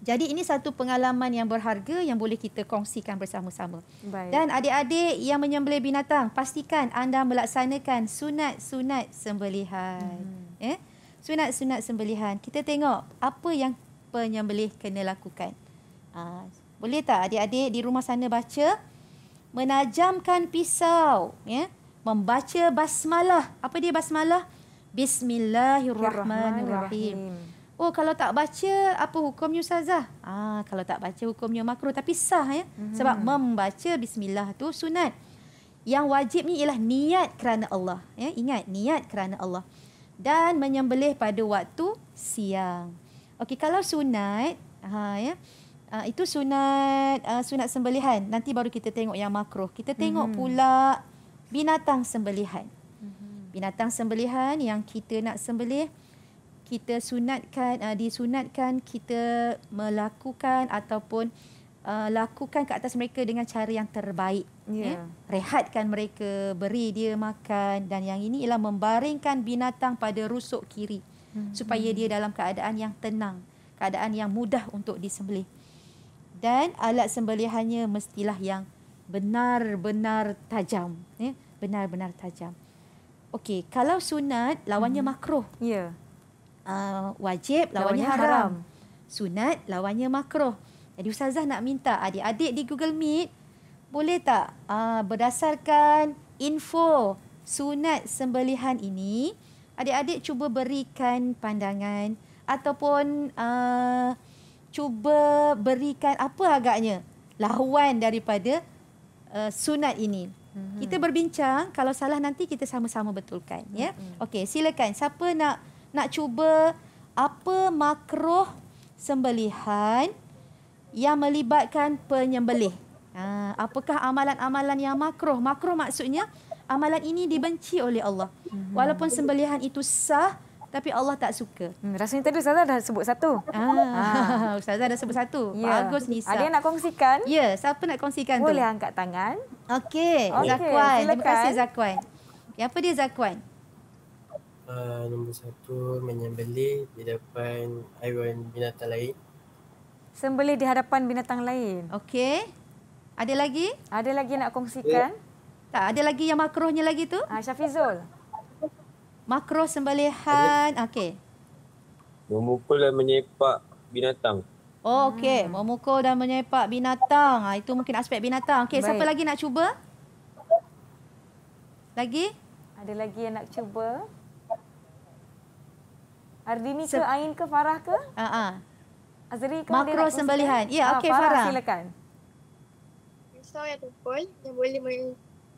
Jadi ini satu pengalaman yang berharga yang boleh kita kongsikan bersama-sama. Dan adik-adik yang menyembelih binatang, pastikan anda melaksanakan sunat-sunat sembelihan. Hmm. Eh? Sunat-sunat sembelihan. Kita tengok apa yang penyembelih kena lakukan. Ha. Boleh tak adik-adik di rumah sana baca? Menajamkan pisau. Ya? Membaca basmalah. Apa dia basmalah? Bismillahirrahmanirrahim. Oh kalau tak baca apa hukumnya ustazah? Ah kalau tak baca hukumnya makruh tapi sah ya. Mm-hmm. Sebab membaca bismillah tu sunat. Yang wajib ni ialah niat kerana Allah ya. Ingat niat kerana Allah. Dan menyembelih pada waktu siang. Okey kalau sunat ha ya. Uh, itu sunat uh, sunat sembelihan. Nanti baru kita tengok yang makruh. Kita tengok mm-hmm. pula binatang sembelihan. Mm-hmm. Binatang sembelihan yang kita nak sembelih kita sunatkan uh, disunatkan kita melakukan ataupun uh, lakukan ke atas mereka dengan cara yang terbaik yeah. eh? Ya. rehatkan mereka beri dia makan dan yang ini ialah membaringkan binatang pada rusuk kiri hmm. supaya dia dalam keadaan yang tenang keadaan yang mudah untuk disembelih dan alat sembelihannya mestilah yang benar-benar tajam eh? benar-benar tajam okey kalau sunat lawannya hmm. makruh ya yeah uh, wajib, lawannya, lawannya haram. haram. Sunat, lawannya makruh. Jadi Ustazah nak minta adik-adik di Google Meet, boleh tak uh, berdasarkan info sunat sembelihan ini, adik-adik cuba berikan pandangan ataupun uh, cuba berikan apa agaknya lawan daripada uh, sunat ini. Mhm. Kita berbincang, kalau salah nanti kita sama-sama betulkan. Mm-hmm. Ya? Mhm. Okey, silakan. Siapa nak nak cuba apa makruh sembelihan yang melibatkan penyembelih. Ha, apakah amalan-amalan yang makruh? Makruh maksudnya amalan ini dibenci oleh Allah. Hmm. Walaupun sembelihan itu sah tapi Allah tak suka. Hmm, rasanya tadi Ustazah dah sebut satu. Ah, ha. Ustazah dah sebut satu. Ya. Bagus Nisa. Ada yang nak kongsikan? Ya, siapa nak kongsikan Boleh tu? Boleh angkat tangan. Okey, okay. Zakwan. Terima kasih Zakwan. Ya, apa dia Zakwan? Ah, nombor satu menyembeli di depan haiwan binatang lain. Sembeli di hadapan binatang lain. Okey. Ada lagi? Ada lagi nak kongsikan? Okay. Tak, ada lagi yang makrohnya lagi tu? Ah, Syafizul. Makroh sembelihan. Okey. Memukul dan menyepak binatang. Oh, okey. Hmm. Memukul dan menyepak binatang. Ha, itu mungkin aspek binatang. Okey, siapa lagi nak cuba? Lagi? Ada lagi yang nak cuba? Ardini ke, Ain ke, Farah ke? Haa. Uh-huh. Ah. Azri ke? Makro sembelihan. Ya, yeah, okey, Farah. Farah, silakan. Pisau yang tumpul yang boleh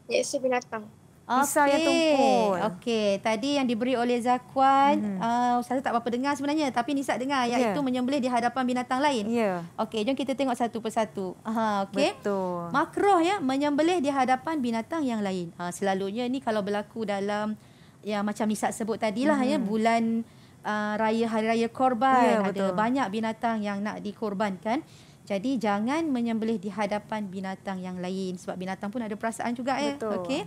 menyeksa binatang. Okay. Pisau yang tumpul. Okey, tadi yang diberi oleh Zakwan, mm-hmm. uh, ah, saya tak apa dengar sebenarnya. Tapi Nisa dengar, ya. iaitu menyembelih di hadapan binatang lain. Ya. Yeah. Okey, jom kita tengok satu persatu. Uh, okay. Betul. Makro, ya, menyembelih di hadapan binatang yang lain. Uh, selalunya ni kalau berlaku dalam, ya macam Nisa sebut tadilah, mm-hmm. ya, hmm. bulan... Uh, raya hari raya korban yeah, ada betul. banyak binatang yang nak dikorbankan jadi jangan menyembelih di hadapan binatang yang lain sebab binatang pun ada perasaan juga ya okey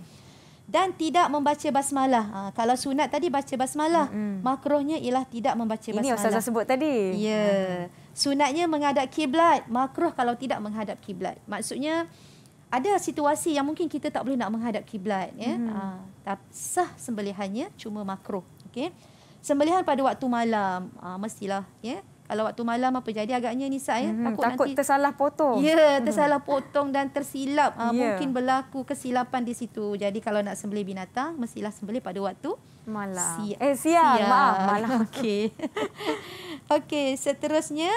dan tidak membaca basmalah. Ha, kalau sunat tadi baca basmalah, mm-hmm. makruhnya ialah tidak membaca Ini basmalah. Ini ustazah sebut tadi. Ya. ya. Sunatnya menghadap kiblat, makruh kalau tidak menghadap kiblat. Maksudnya ada situasi yang mungkin kita tak boleh nak menghadap kiblat ya. mm Ha, ah, tak sah sembelihannya cuma makruh, okey sembelihan pada waktu malam. Uh, mestilah ya. Yeah? Kalau waktu malam apa jadi agaknya ni saya hmm Takut, takut nanti tersalah potong. Ya, yeah, mhm. tersalah potong dan tersilap. Uh, ah, yeah. mungkin berlaku kesilapan di situ. Jadi kalau nak sembelih binatang mestilah sembelih pada waktu malam. Si- eh siang, siang. maaf, malam. Okey. Okey, seterusnya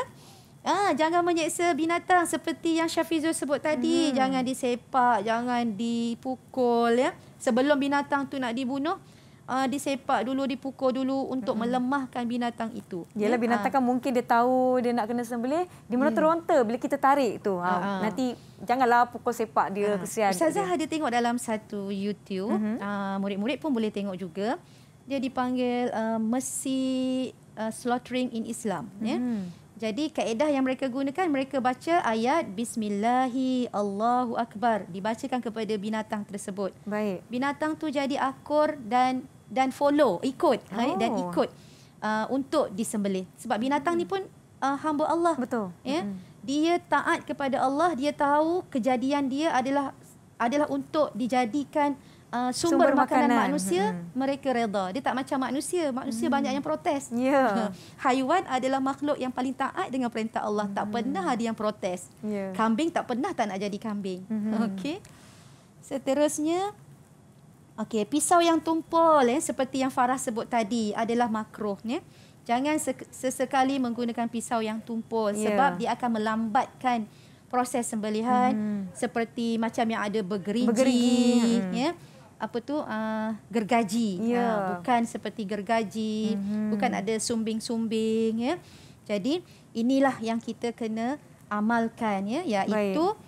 Ah, jangan menyeksa binatang seperti yang Syafizul sebut tadi. Hmm. Jangan disepak, jangan dipukul ya. Sebelum binatang tu nak dibunuh, uh, disepak dulu, dipukul dulu untuk mm-hmm. melemahkan binatang itu. Yalah ya? binatang ah. kan mungkin dia tahu dia nak kena sembelih, dia mula yeah. Hmm. teronta bila kita tarik tu. Uh, uh. Nanti janganlah pukul sepak dia uh. kesian. Ustazah dia tengok dalam satu YouTube, uh-huh. uh, murid-murid pun boleh tengok juga. Dia dipanggil uh, mesi uh, slaughtering in Islam, mm-hmm. ya. Yeah? Mhm. Jadi kaedah yang mereka gunakan mereka baca ayat bismillahi allahu akbar dibacakan kepada binatang tersebut. Baik. Binatang tu jadi akur dan dan follow ikut eh, oh. hai, dan ikut uh, untuk disembelih sebab binatang mm. ni pun uh, hamba Allah betul ya yeah? mm. dia taat kepada Allah dia tahu kejadian dia adalah adalah untuk dijadikan Uh, sumber, sumber makanan, makanan. manusia hmm. mereka reda dia tak macam manusia manusia hmm. banyak yang protes yeah. haiwan adalah makhluk yang paling taat dengan perintah Allah hmm. tak mm. pernah ada yang protes yeah. kambing tak pernah tak nak jadi kambing hmm. okey seterusnya Okey, pisau yang tumpul eh seperti yang Farah sebut tadi adalah makruh ya. Jangan sesekali menggunakan pisau yang tumpul yeah. sebab dia akan melambatkan proses sembelihan mm. seperti macam yang ada bergerigi, bergerigi. ya. Apa tu uh, gergaji. Yeah. Ya. Uh, bukan seperti gergaji, mm-hmm. bukan ada sumbing-sumbing ya. Jadi inilah yang kita kena amalkan ya iaitu Baik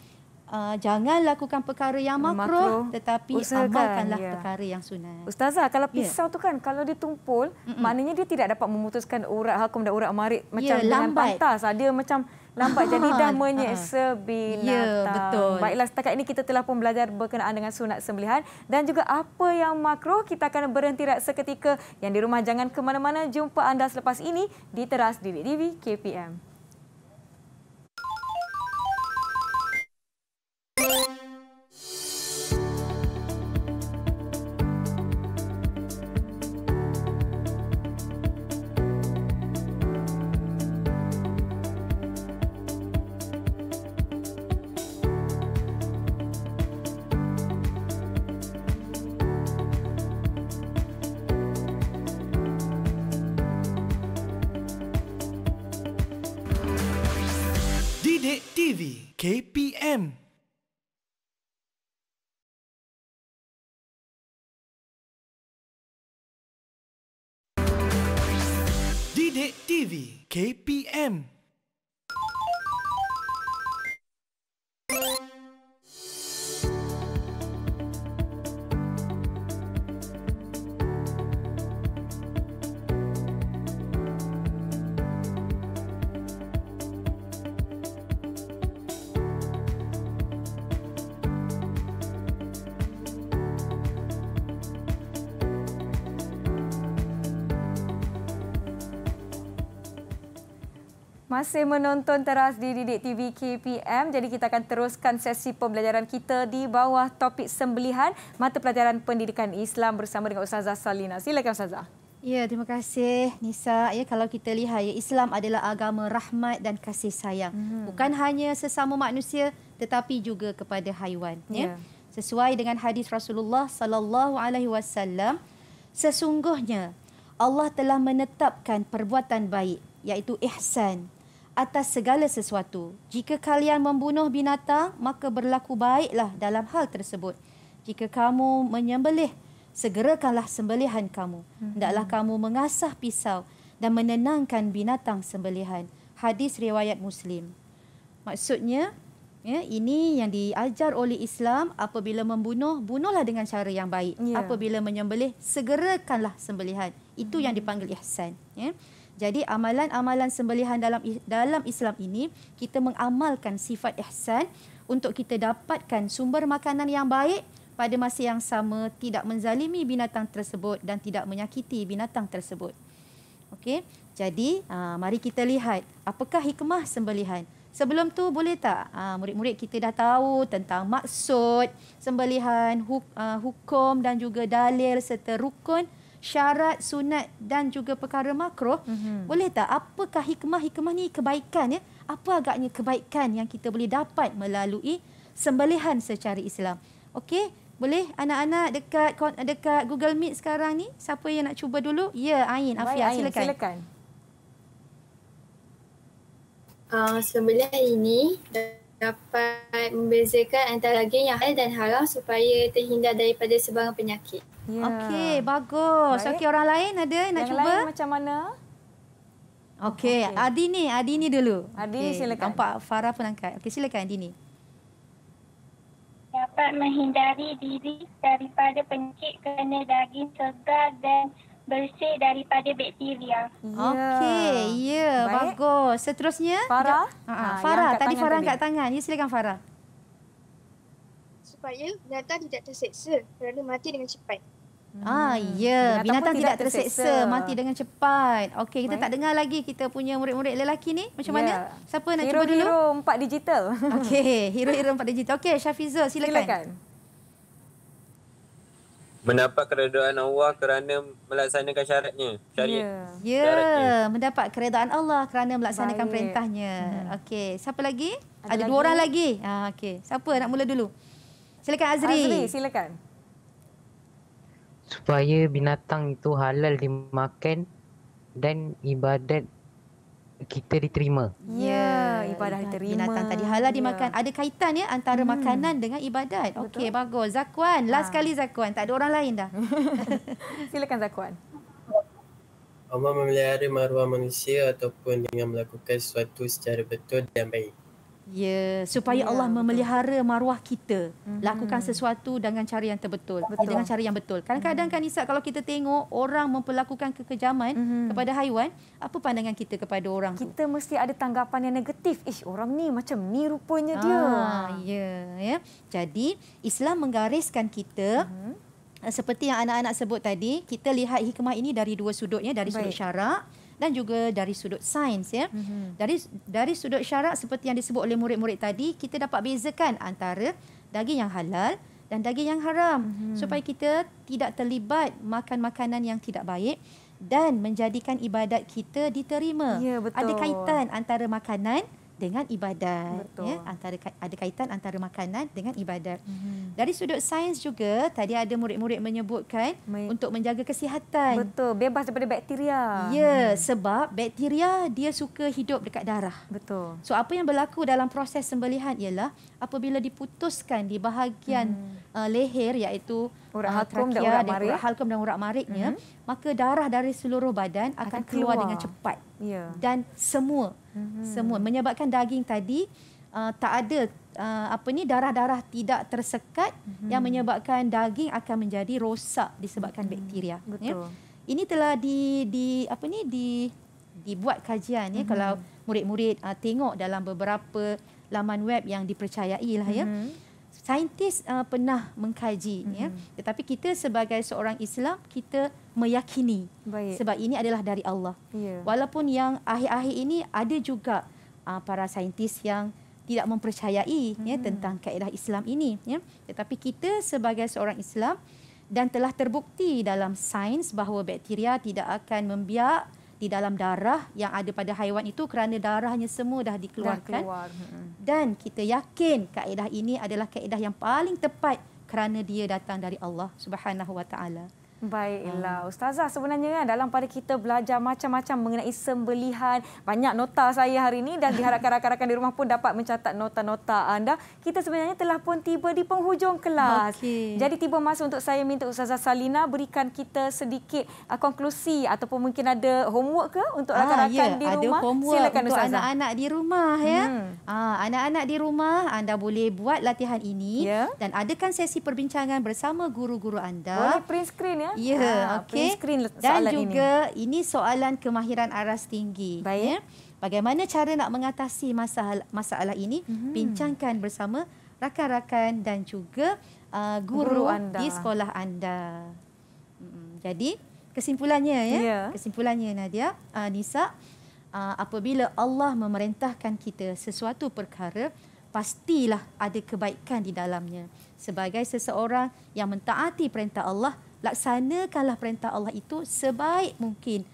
uh, jangan lakukan perkara yang makro, makruh tetapi usahakan, amalkanlah ya. perkara yang sunat. Ustazah, kalau ya. pisau ya. tu kan kalau ditumpul, Mm-mm. maknanya dia tidak dapat memutuskan urat hakum dan urat marik macam ya, dengan pantas. Ah, dia macam lambat jadi dah ah. menyeksa binatang. Ya, betul. Baiklah setakat ini kita telah pun belajar berkenaan dengan sunat sembelihan dan juga apa yang makro kita akan berhenti rak seketika. Yang di rumah jangan ke mana-mana jumpa anda selepas ini di teras Didik TV KPM. Sidik TV KPM masih menonton teras di Didik TV KPM. Jadi kita akan teruskan sesi pembelajaran kita di bawah topik sembelihan mata pelajaran pendidikan Islam bersama dengan Ustazah Salina. Silakan Ustazah. Ya, terima kasih Nisa. Ya, kalau kita lihat ya, Islam adalah agama rahmat dan kasih sayang. Hmm. Bukan hanya sesama manusia tetapi juga kepada haiwan, ya. ya. Sesuai dengan hadis Rasulullah sallallahu alaihi wasallam, sesungguhnya Allah telah menetapkan perbuatan baik iaitu ihsan atas segala sesuatu. Jika kalian membunuh binatang, maka berlaku baiklah dalam hal tersebut. Jika kamu menyembelih, segerakanlah sembelihan kamu. Hmm. Hendaklah kamu mengasah pisau dan menenangkan binatang sembelihan. Hadis riwayat Muslim. Maksudnya, ya, ini yang diajar oleh Islam, apabila membunuh, bunuhlah dengan cara yang baik. Ya. Apabila menyembelih, segerakanlah sembelihan. Itu hmm. yang dipanggil ihsan. Ya. Jadi amalan-amalan sembelihan dalam dalam Islam ini kita mengamalkan sifat ihsan untuk kita dapatkan sumber makanan yang baik pada masa yang sama tidak menzalimi binatang tersebut dan tidak menyakiti binatang tersebut. Okey. Jadi ah, mari kita lihat apakah hikmah sembelihan. Sebelum tu boleh tak ah, murid-murid kita dah tahu tentang maksud sembelihan, ah, hukum dan juga dalil serta rukun syarat sunat dan juga perkara makro mm-hmm. boleh tak apakah hikmah hikmah ni kebaikan ya apa agaknya kebaikan yang kita boleh dapat melalui sembelihan secara Islam okey boleh anak-anak dekat dekat Google Meet sekarang ni siapa yang nak cuba dulu ya Ain Afia silakan, silakan. Uh, ah, sembelih ini dapat membezakan antara daging yang hal dan haram supaya terhindar daripada sebarang penyakit. Yeah. Okey, bagus. Okey, orang lain ada nak cuba? Yang lain macam mana? Okey, okay. Adi ni dulu. Adi okay. silakan. Nampak Farah pun angkat. Okey, silakan ni. Dapat menghindari diri daripada penyakit kerana daging segar dan bersih daripada bakteria. Ya. Okey, ya. Yeah. Bagus. Seterusnya? Farah. Ha, ah, Farah, tadi Farah angkat tangan. Ya, silakan Farah. Supaya binatang tidak terseksa kerana mati dengan cepat. Hmm. Ah, ya. Yeah. Binatang tidak terseksa. terseksa, mati dengan cepat. Okey, kita Baik. tak dengar lagi kita punya murid-murid lelaki ni. Macam yeah. mana? Ya. Siapa nak hero, cuba dulu? Hero empat digital. Okey, hero-hero 4 digital. Okey, Syafizul silakan. silakan. Mendapat keredaan Allah kerana melaksanakan syaratnya. Syariat. Ya, yeah. yeah. mendapat keredaan Allah kerana melaksanakan Baik. perintahnya. Hmm. Okey, siapa lagi? Ada, Ada lagi? dua orang lagi. Ah, okey. Siapa nak mula dulu? Silakan Azri. Azri, silakan supaya binatang itu halal dimakan dan ibadat kita diterima. Ya, ibadah diterima. Binatang tadi halal dimakan. Ya. Ada kaitan ya antara hmm. makanan dengan ibadat. Okey, bagus. Zakuan, last ha. Ah. kali Zakuan. Tak ada orang lain dah. Silakan Zakuan. Allah memelihara maruah manusia ataupun dengan melakukan sesuatu secara betul dan baik. Ya, supaya ya, Allah betul. memelihara maruah kita. Mm-hmm. Lakukan sesuatu dengan cara yang terbetul. Betul. Dengan cara yang betul. Kadang-kadang mhm. kan Isa kalau kita tengok orang memperlakukan kekejaman mm-hmm. kepada haiwan, apa pandangan kita kepada orang kita tu? Kita mesti ada tanggapan yang negatif. Ish, orang ni macam ni rupanya dia. Ah, ya, ya. Jadi, Islam menggariskan kita mm-hmm. seperti yang anak-anak sebut tadi, kita lihat hikmah ini dari dua sudutnya, dari Baik. sudut syarak dan juga dari sudut sains ya. Mm-hmm. Dari dari sudut syarak seperti yang disebut oleh murid-murid tadi, kita dapat bezakan antara daging yang halal dan daging yang haram mm-hmm. supaya kita tidak terlibat makan makanan yang tidak baik dan menjadikan ibadat kita diterima. Ya, Ada kaitan antara makanan dengan ibadat ya. Betul. ya antara ada kaitan antara makanan dengan ibadat mm-hmm. dari sudut sains juga tadi ada murid-murid menyebutkan Me- untuk menjaga kesihatan betul bebas daripada bakteria ya hmm. sebab bakteria dia suka hidup dekat darah betul so apa yang berlaku dalam proses sembelihan ialah apabila diputuskan di bahagian mm-hmm. uh, leher iaitu urat uh, halkum dan urat marik urat halkum dan urat mariknya mm-hmm. maka darah dari seluruh badan akan, akan keluar. keluar dengan cepat yeah. dan semua Mm-hmm. semua menyebabkan daging tadi uh, tak ada uh, apa ni darah-darah tidak tersekat hmm. yang menyebabkan daging akan menjadi rosak disebabkan hmm. bakteria ya. Betul. ya ini telah di di apa ni di dibuat kajian ya mm-hmm. kalau murid-murid uh, tengok dalam beberapa laman web yang dipercayai lah hmm. ya mm-hmm saintis uh, pernah mengkaji mm-hmm. ya tetapi kita sebagai seorang Islam kita meyakini Baik. sebab ini adalah dari Allah yeah. walaupun yang akhir-akhir ini ada juga uh, para saintis yang tidak mempercayai mm-hmm. ya mhm. tentang kaedah Islam ini ya tetapi kita sebagai seorang Islam dan telah terbukti dalam sains bahawa bakteria tidak akan membiak di dalam darah yang ada pada haiwan itu kerana darahnya semua dah dikeluarkan. Dah keluar. Hmm. Dan kita yakin kaedah ini adalah kaedah yang paling tepat kerana dia datang dari Allah Subhanahu Wa Taala. Baiklah hmm. ustazah sebenarnya kan dalam pada kita belajar macam-macam mengenai sembelihan banyak nota saya hari ini dan diharapkan rakan-rakan di rumah pun dapat mencatat nota-nota anda kita sebenarnya telah pun tiba di penghujung kelas. Okay. Jadi tiba masa untuk saya minta ustazah Salina berikan kita sedikit uh, konklusi ataupun mungkin ada homework ke untuk ah, rakan-rakan yeah. di ada rumah. Homework Silakan untuk ustazah. Anak-anak di rumah ya. Hmm. Ah, anak-anak di rumah anda boleh buat latihan ini yeah. dan adakan sesi perbincangan bersama guru-guru anda. Boleh print screen ya. Ya, ha, okey. Screen soalan Dan juga ini. ini soalan kemahiran aras tinggi. Baik. Ya. Bagaimana cara nak mengatasi masalah masalah ini? Hmm. Bincangkan bersama rakan-rakan dan juga uh, guru, guru anda. di sekolah anda. Hmm, jadi kesimpulannya ya, ya. kesimpulannya Nadia, uh, Nisa, uh, apabila Allah memerintahkan kita sesuatu perkara, pastilah ada kebaikan di dalamnya. Sebagai seseorang yang mentaati perintah Allah, laksanakanlah perintah Allah itu sebaik mungkin.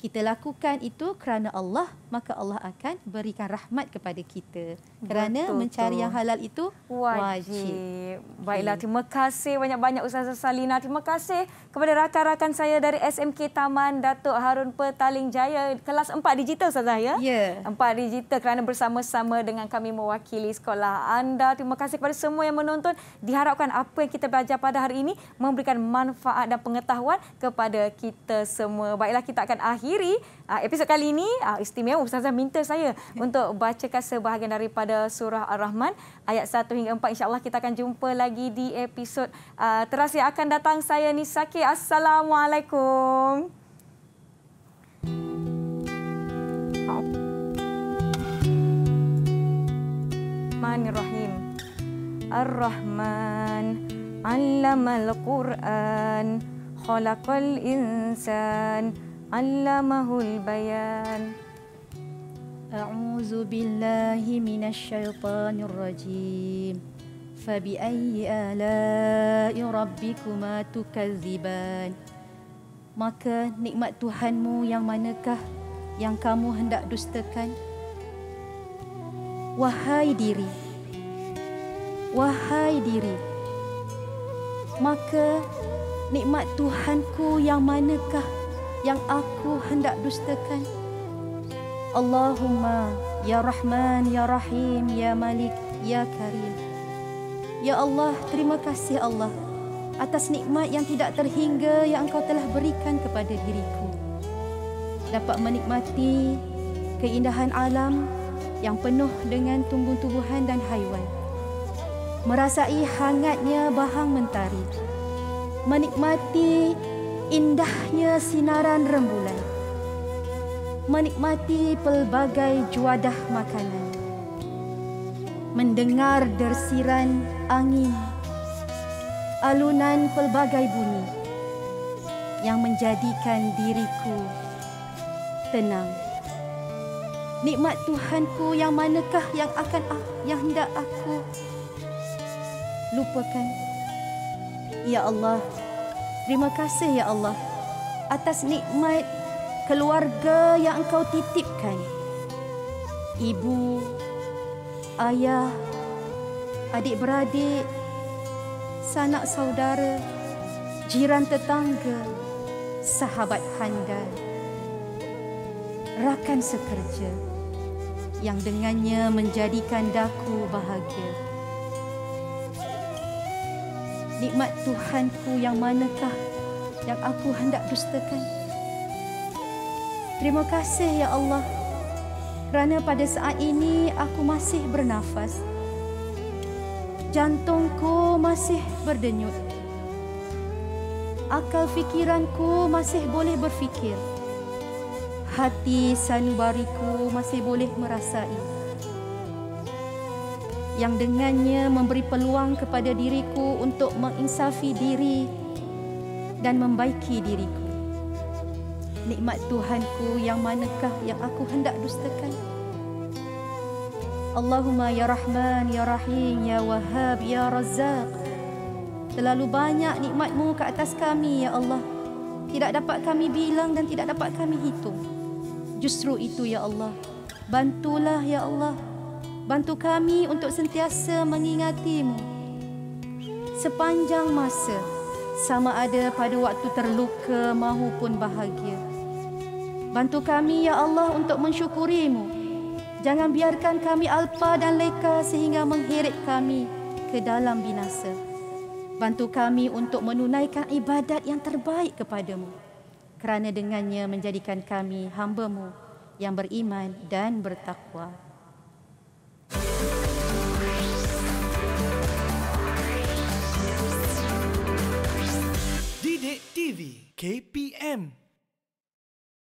Kita lakukan itu kerana Allah maka Allah akan berikan rahmat kepada kita kerana Betul mencari tu. yang halal itu wajib. wajib. Baiklah terima kasih banyak-banyak Ustazah Salina. Terima kasih kepada rakan-rakan saya dari SMK Taman Datuk Harun Petaling Jaya kelas 4 digital Ustazah ya. Yeah. Ya. 4 digital kerana bersama-sama dengan kami mewakili sekolah anda. Terima kasih kepada semua yang menonton. Diharapkan apa yang kita belajar pada hari ini memberikan manfaat dan pengetahuan kepada kita semua. Baiklah kita akan akhiri ah, episod kali ini ah, istimewa Ustazah minta saya untuk bacakan sebahagian daripada surah Ar-Rahman ayat 1 hingga 4. InsyaAllah kita akan jumpa lagi di episod uh, terasa akan datang. Saya Nisaki. Assalamualaikum. Manirrahim, Ar-Rahman Allamal Quran Khalaqal Insan Allamahul Bayan Bayan أعوذ بالله من الشيطان الرجيم فبأي آلاء ربكما تكذبان Maka nikmat Tuhanmu yang manakah yang kamu hendak dustakan? Wahai diri, wahai diri, maka nikmat Tuhanku yang manakah yang aku hendak dustakan? Allahumma ya Rahman ya Rahim ya Malik ya Karim. Ya Allah, terima kasih Allah atas nikmat yang tidak terhingga yang Engkau telah berikan kepada diriku. Dapat menikmati keindahan alam yang penuh dengan tumbuh-tumbuhan dan haiwan. Merasai hangatnya bahang mentari. Menikmati indahnya sinaran rembulan menikmati pelbagai juadah makanan mendengar dersiran angin alunan pelbagai bunyi yang menjadikan diriku tenang nikmat tuhanku yang manakah yang akan yang hendak aku lupakan ya Allah terima kasih ya Allah atas nikmat keluarga yang engkau titipkan. Ibu, ayah, adik-beradik, sanak saudara, jiran tetangga, sahabat handal, rakan sekerja yang dengannya menjadikan daku bahagia. Nikmat Tuhanku yang manakah yang aku hendak dustakan? Terima kasih ya Allah kerana pada saat ini aku masih bernafas. Jantungku masih berdenyut. Akal fikiranku masih boleh berfikir. Hati sanubariku masih boleh merasai. Yang dengannya memberi peluang kepada diriku untuk menginsafi diri dan membaiki diriku nikmat Tuhanku yang manakah yang aku hendak dustakan? Allahumma ya Rahman ya Rahim ya Wahab ya Razak. Terlalu banyak nikmatmu ke atas kami ya Allah. Tidak dapat kami bilang dan tidak dapat kami hitung. Justru itu ya Allah. Bantulah ya Allah. Bantu kami untuk sentiasa mengingatimu. Sepanjang masa sama ada pada waktu terluka maupun bahagia. Bantu kami ya Allah untuk mensyukurimu. Jangan biarkan kami alpa dan leka sehingga menghirit kami ke dalam binasa. Bantu kami untuk menunaikan ibadat yang terbaik kepadamu. Kerana dengannya menjadikan kami hambamu yang beriman dan bertakwa. Didik TV KPM